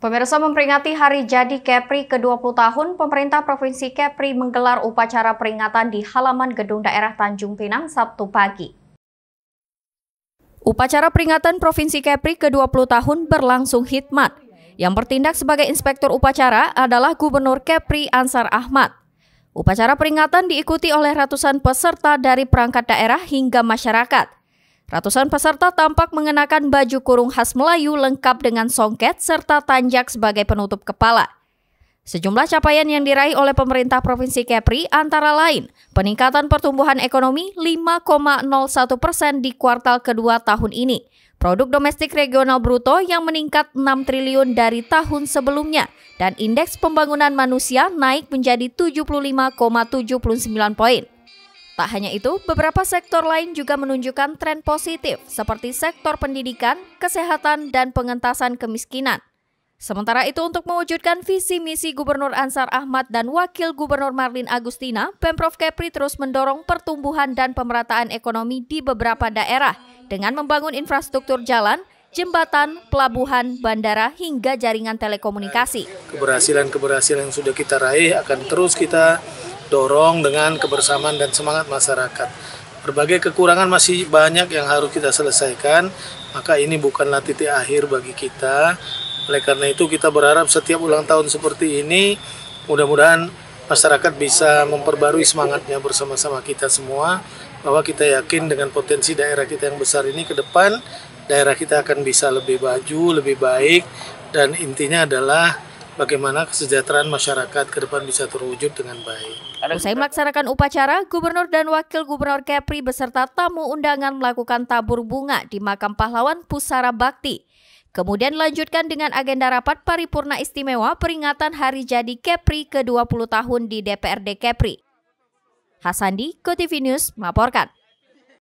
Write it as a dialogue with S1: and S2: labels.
S1: Pemirsa memperingati hari jadi Kepri ke-20 tahun, pemerintah Provinsi Kepri menggelar upacara peringatan di halaman gedung daerah Tanjung Pinang Sabtu pagi. Upacara peringatan Provinsi Kepri ke-20 tahun berlangsung hikmat. Yang bertindak sebagai inspektur upacara adalah Gubernur Kepri Ansar Ahmad. Upacara peringatan diikuti oleh ratusan peserta dari perangkat daerah hingga masyarakat. Ratusan peserta tampak mengenakan baju kurung khas Melayu lengkap dengan songket serta tanjak sebagai penutup kepala. Sejumlah capaian yang diraih oleh pemerintah Provinsi Kepri antara lain peningkatan pertumbuhan ekonomi 5,01 persen di kuartal kedua tahun ini, produk domestik regional bruto yang meningkat 6 triliun dari tahun sebelumnya, dan indeks pembangunan manusia naik menjadi 75,79 poin. Tak hanya itu, beberapa sektor lain juga menunjukkan tren positif seperti sektor pendidikan, kesehatan, dan pengentasan kemiskinan. Sementara itu untuk mewujudkan visi misi Gubernur Ansar Ahmad dan Wakil Gubernur Marlin Agustina, Pemprov Kepri terus mendorong pertumbuhan dan pemerataan ekonomi di beberapa daerah dengan membangun infrastruktur jalan, jembatan, pelabuhan, bandara hingga jaringan telekomunikasi.
S2: Keberhasilan-keberhasilan yang sudah kita raih akan terus kita dorong dengan kebersamaan dan semangat masyarakat. Berbagai kekurangan masih banyak yang harus kita selesaikan, maka ini bukanlah titik akhir bagi kita. Oleh karena itu kita berharap setiap ulang tahun seperti ini mudah-mudahan masyarakat bisa memperbarui semangatnya bersama-sama kita semua bahwa kita yakin dengan potensi daerah kita yang besar ini ke depan daerah kita akan bisa lebih maju, lebih baik dan intinya adalah bagaimana kesejahteraan masyarakat ke depan bisa terwujud dengan baik. Usai
S1: melaksanakan upacara, Gubernur dan Wakil Gubernur Kepri beserta tamu undangan melakukan tabur bunga di makam pahlawan Pusara Bakti. Kemudian lanjutkan dengan agenda rapat paripurna istimewa peringatan Hari Jadi Kepri ke-20 tahun di DPRD Kepri. Hasandi, KoTV News, melaporkan.